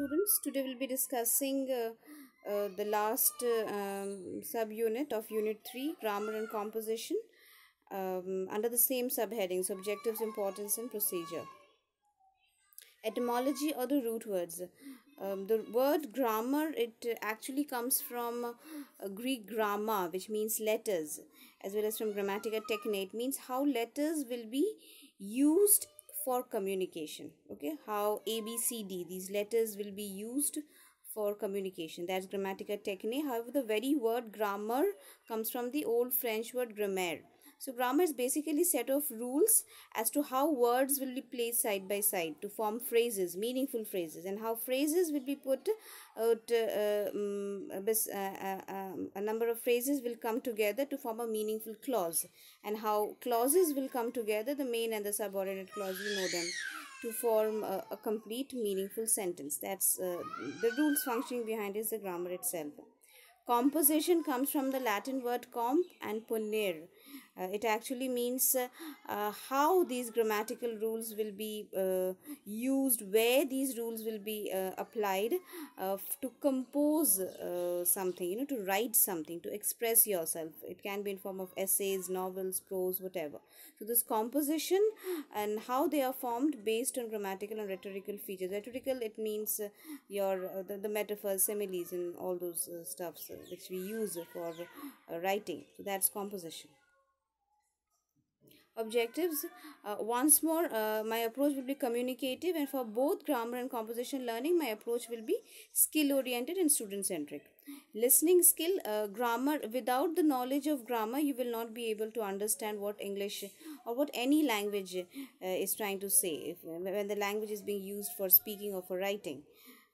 students today we'll be discussing uh, uh, the last uh, um, subunit of unit 3 grammar and composition um, under the same subheadings objectives importance and procedure etymology or the root words um, the word grammar it actually comes from uh, greek gramma which means letters as well as from grammatica technate means how letters will be used for communication okay how a b c d these letters will be used for communication that's grammatica technique however the very word grammar comes from the old french word grammaire so grammar is basically set of rules as to how words will be placed side by side to form phrases, meaningful phrases and how phrases will be put uh, out, uh, mm, uh, uh, um, a number of phrases will come together to form a meaningful clause and how clauses will come together, the main and the subordinate clause, you know them to form a, a, complete meaningful sentence. That's uh, the rules functioning behind is the grammar itself. Composition comes from the Latin word comp and ponere, uh, it actually means uh, uh, how these grammatical rules will be uh, used where these rules will be uh, applied to compose something you know to write something to express yourself it can be in form of essays novels prose whatever so this composition and how they are formed based on grammatical and rhetorical features rhetorical it means your the, the metaphors similes and all those stuffs which we use for writing so that's composition objectives. Uh, once more, uh, my approach will be communicative and for both grammar and composition learning, my approach will be skill-oriented and student-centric. Listening skill, uh, grammar, without the knowledge of grammar, you will not be able to understand what English uh, or what any language uh, is trying to say if, when the language is being used for speaking or for writing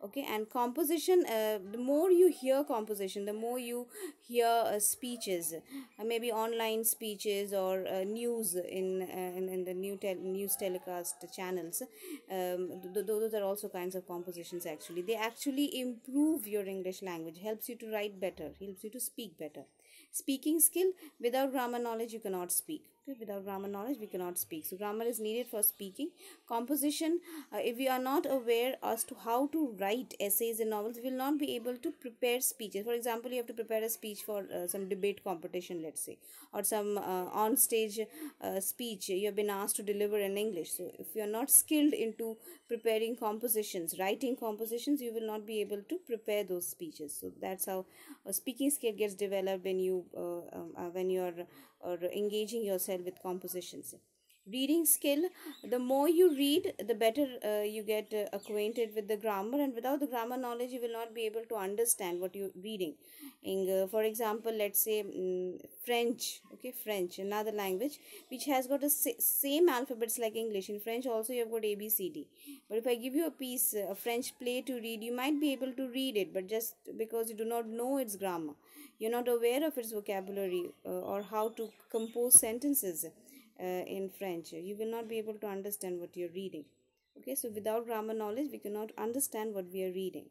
okay and composition uh, the more you hear composition the more you hear uh, speeches uh, maybe online speeches or uh, news in, uh, in, in the new tel news telecast channels um, th those are also kinds of compositions actually they actually improve your english language helps you to write better helps you to speak better speaking skill without grammar knowledge you cannot speak without grammar knowledge we cannot speak so grammar is needed for speaking composition uh, if you are not aware as to how to write essays and novels you will not be able to prepare speeches for example you have to prepare a speech for uh, some debate competition let's say or some uh, on stage uh, speech you have been asked to deliver in english so if you are not skilled into preparing compositions writing compositions you will not be able to prepare those speeches so that's how a uh, speaking skill gets developed when you uh, um, when you are or engaging yourself with compositions reading skill the more you read the better uh, you get uh, acquainted with the grammar and without the grammar knowledge you will not be able to understand what you're reading In, uh, for example let's say um, french okay french another language which has got the same alphabets like english in french also you've got abcd but if i give you a piece a french play to read you might be able to read it but just because you do not know its grammar you're not aware of its vocabulary uh, or how to compose sentences uh, in French. You will not be able to understand what you're reading. Okay, so without grammar knowledge, we cannot understand what we are reading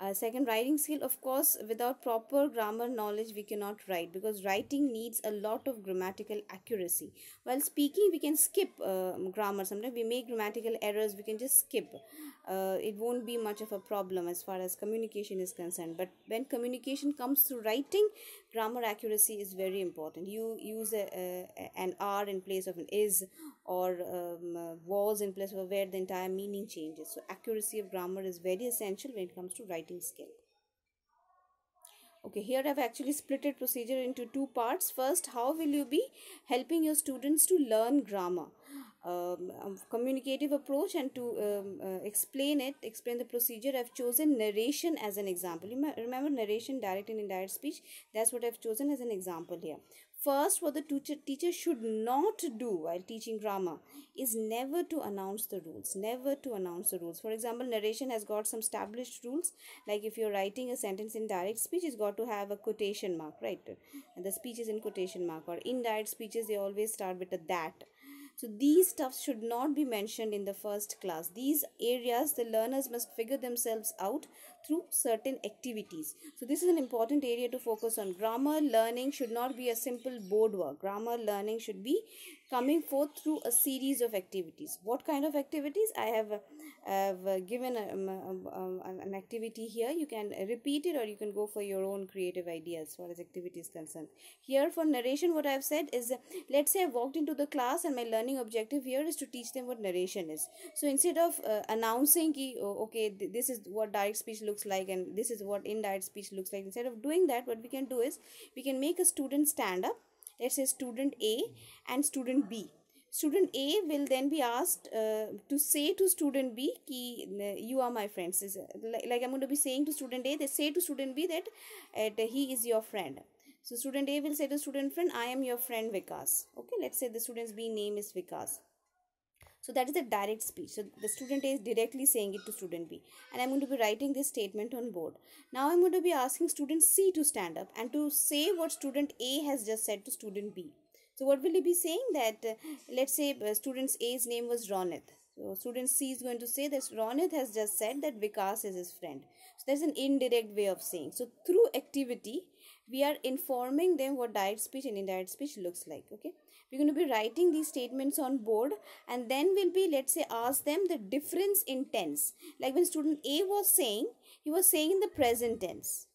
uh, second writing skill of course without proper grammar knowledge we cannot write because writing needs a lot of grammatical accuracy while speaking we can skip uh, grammar sometimes we make grammatical errors we can just skip uh, it won't be much of a problem as far as communication is concerned but when communication comes to writing grammar accuracy is very important you use a, a, an r in place of an is or um, uh, was in place of where the entire meaning changes so accuracy of grammar is very essential when it comes to writing skill okay here i've actually splitted procedure into two parts first how will you be helping your students to learn grammar um, um, communicative approach and to um, uh, explain it, explain the procedure, I've chosen narration as an example. Remember narration, direct and indirect speech. That's what I've chosen as an example here. First, what the teacher, teacher should not do while teaching grammar is never to announce the rules. Never to announce the rules. For example, narration has got some established rules. Like if you're writing a sentence in direct speech, it's got to have a quotation mark, right? And the speech is in quotation mark. Or indirect speeches, they always start with a that so these stuffs should not be mentioned in the first class. These areas the learners must figure themselves out through certain activities. So this is an important area to focus on. Grammar learning should not be a simple board work. Grammar learning should be coming forth through a series of activities. What kind of activities? I have, uh, have given um, um, um an activity here. You can repeat it or you can go for your own creative ideas, as far as activity is concerned. Here for narration, what I have said is, uh, let's say I walked into the class and my learning objective here is to teach them what narration is. So instead of uh, announcing, ki, oh, okay, th this is what direct speech looks like and this is what indirect speech looks like, instead of doing that, what we can do is, we can make a student stand up let's say student A and student B student A will then be asked uh, to say to student B ki, uh, you are my friends like, like I'm going to be saying to student A they say to student B that uh, he is your friend so student A will say to student friend I am your friend Vikas okay let's say the student's B name is Vikas so that is the direct speech. So the student A is directly saying it to student B. And I'm going to be writing this statement on board. Now I'm going to be asking student C to stand up and to say what student A has just said to student B. So what will he be saying that uh, let's say uh, student A's name was Ronith. So student C is going to say that Ronith has just said that Vikas is his friend. So that's an indirect way of saying. So through activity, we are informing them what direct speech and indirect speech looks like. Okay we're going to be writing these statements on board and then we'll be let's say ask them the difference in tense like when student a was saying he was saying in the present tense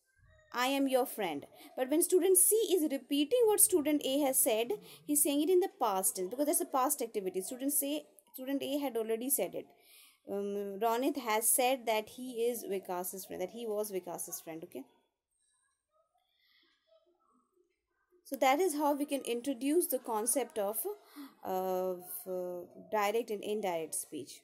I am your friend. But when student C is repeating what student A has said, he's saying it in the past tense because that's a past activity. Student C, student A had already said it. Um, Ronit has said that he is Vikas's friend, that he was Vikas's friend. Okay. So that is how we can introduce the concept of, of uh, direct and indirect speech.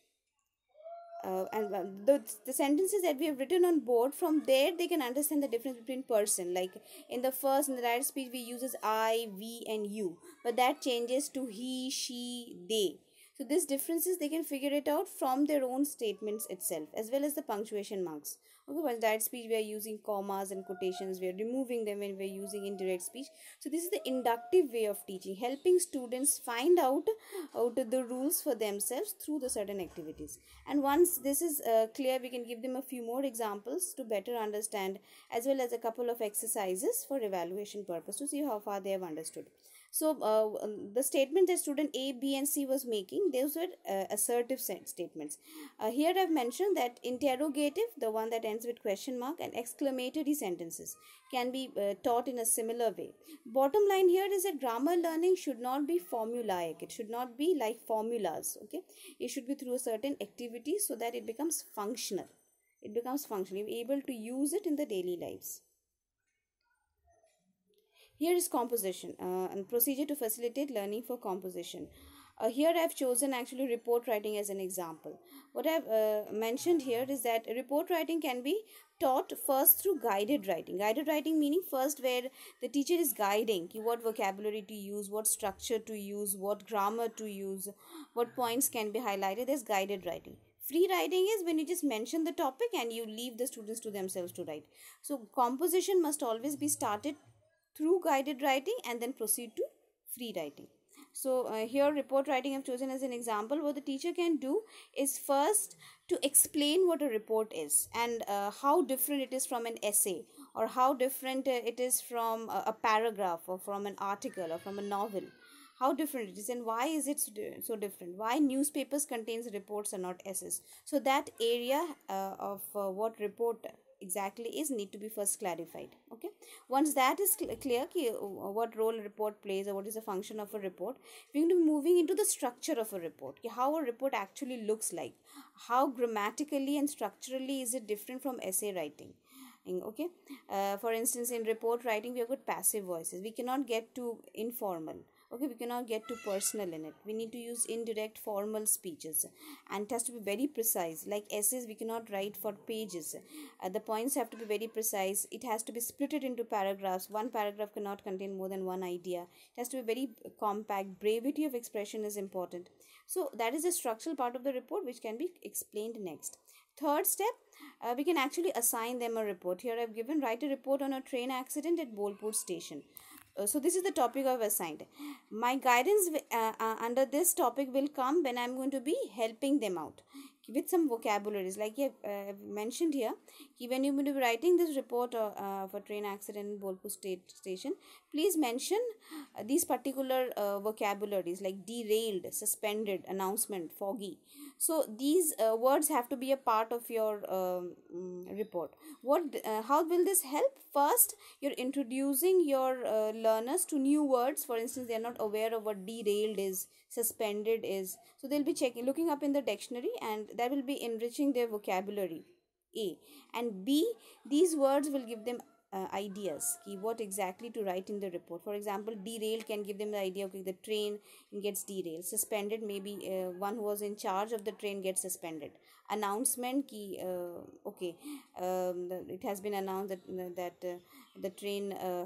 Uh, and uh, the, the sentences that we have written on board from there they can understand the difference between person like in the first in the direct speech we uses i we and you but that changes to he she they so these differences they can figure it out from their own statements itself as well as the punctuation marks okay while that speech we are using commas and quotations we are removing them when we're using indirect speech so this is the inductive way of teaching helping students find out out the rules for themselves through the certain activities and once this is uh, clear we can give them a few more examples to better understand as well as a couple of exercises for evaluation purpose to see how far they have understood so uh, um, the statement that student A, B and C was making, those were uh, assertive statements. Uh, here I've mentioned that interrogative, the one that ends with question mark and exclamatory sentences can be uh, taught in a similar way. Bottom line here is that grammar learning should not be formulaic. It should not be like formulas. Okay, it should be through a certain activity so that it becomes functional. It becomes functional. You're able to use it in the daily lives. Here is composition uh, and procedure to facilitate learning for composition uh, here i've chosen actually report writing as an example what i've uh, mentioned here is that report writing can be taught first through guided writing guided writing meaning first where the teacher is guiding what vocabulary to use what structure to use what grammar to use what points can be highlighted as guided writing free writing is when you just mention the topic and you leave the students to themselves to write so composition must always be started through guided writing and then proceed to free writing so uh, here report writing I've chosen as an example. What the teacher can do is first to explain what a report is and uh, how different it is from an essay or how different uh, it is from a, a paragraph or from an article or from a novel how different it is and why is it so different why newspapers contains reports and not essays so that area uh, of uh, what report exactly is need to be first clarified okay once that is cl clear uh, what role a report plays or what is the function of a report we're going to be moving into the structure of a report how a report actually looks like how grammatically and structurally is it different from essay writing okay uh, for instance in report writing we have got passive voices we cannot get too informal okay we cannot get too personal in it we need to use indirect formal speeches and it has to be very precise like essays we cannot write for pages uh, the points have to be very precise it has to be split into paragraphs one paragraph cannot contain more than one idea it has to be very compact brevity of expression is important so that is the structural part of the report which can be explained next third step uh, we can actually assign them a report here i've given write a report on a train accident at bolpur station uh, so this is the topic I've assigned. My guidance uh, uh, under this topic will come when I'm going to be helping them out with some vocabularies like I've uh, mentioned here. कि when you will be writing this report uh, uh of train accident in Bolpur State Station, please mention uh, these particular uh, vocabularies like derailed, suspended, announcement, foggy. So these uh, words have to be a part of your um, report. What? how will this help? First, you're introducing your learners to new words. For instance, they are not aware of what derailed is, suspended is. So they'll be checking, looking up in the dictionary, and that will be enriching their vocabulary a and B these words will give them uh, ideas ki what exactly to write in the report for example derailed can give them the idea okay the train gets derailed suspended maybe uh, one who was in charge of the train gets suspended announcement ki uh, okay um, it has been announced that uh, that uh, the train uh,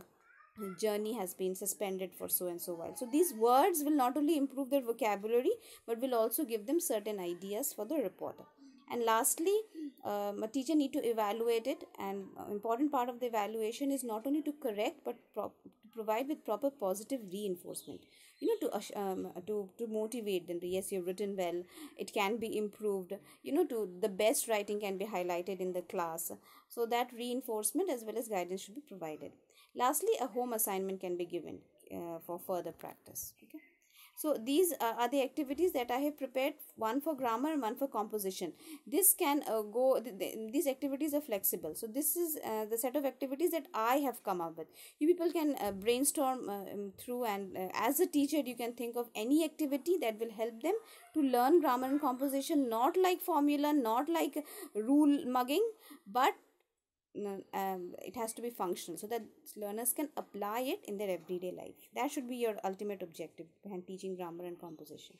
journey has been suspended for so and so while so these words will not only improve their vocabulary but will also give them certain ideas for the reporter and lastly um, a teacher need to evaluate it and uh, important part of the evaluation is not only to correct but pro- to provide with proper positive reinforcement you know to um, to to motivate them yes you've written well it can be improved you know to the best writing can be highlighted in the class so that reinforcement as well as guidance should be provided lastly a home assignment can be given uh, for further practice okay so these uh, are the activities that I have prepared one for grammar and one for composition. This can uh, go, these activities are flexible. So this is uh, the set of activities that I have come up with. You people can brainstorm um, through and as a teacher you can think of any activity that will help them to learn grammar and composition not like formula, not like rule mugging but um, it has to be functional so that learners can apply it in their everyday life that should be your ultimate objective behind teaching grammar and composition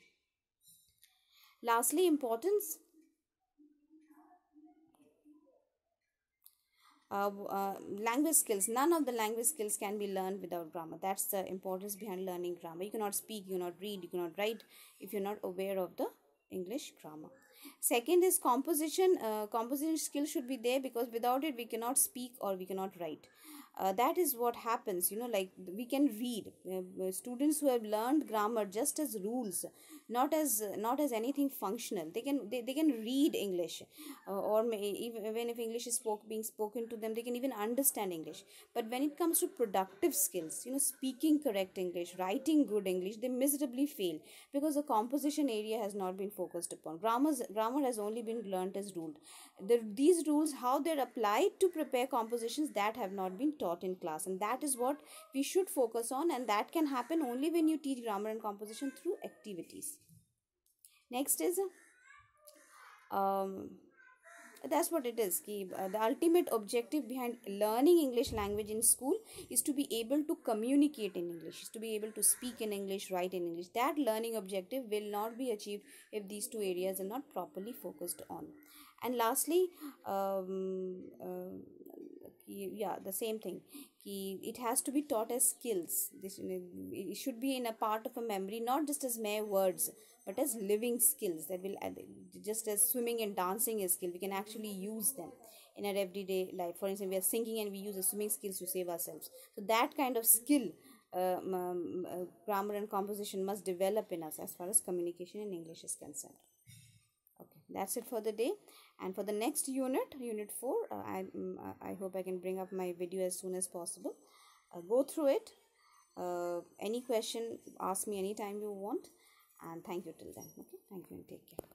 lastly importance uh, uh, language skills none of the language skills can be learned without grammar that's the importance behind learning grammar you cannot speak you cannot read you cannot write if you're not aware of the english grammar second is composition uh, composition skill should be there because without it we cannot speak or we cannot write uh, that is what happens you know like we can read uh, students who have learned grammar just as rules not as not as anything functional they can they, they can read english uh, or may, even if english is spoke, being spoken to them they can even understand english but when it comes to productive skills you know speaking correct english writing good english they miserably fail because the composition area has not been focused upon grammar grammar has only been learned as ruled the, these rules how they're applied to prepare compositions that have not been taught in class and that is what we should focus on and that can happen only when you teach grammar and composition through activities next is um, that's what it is ki, uh, the ultimate objective behind learning english language in school is to be able to communicate in english is to be able to speak in english write in english that learning objective will not be achieved if these two areas are not properly focused on and lastly um, uh, yeah the same thing ki it has to be taught as skills this it should be in a part of a memory not just as mere words but as living skills that will uh, just as swimming and dancing is skill we can actually use them in our everyday life for instance we are singing and we use the swimming skills to save ourselves so that kind of skill uh, um, uh, grammar and composition must develop in us as far as communication in english is concerned that's it for the day and for the next unit unit 4 uh, I, um, I hope i can bring up my video as soon as possible uh, go through it uh, any question ask me anytime you want and thank you till then okay thank you and take care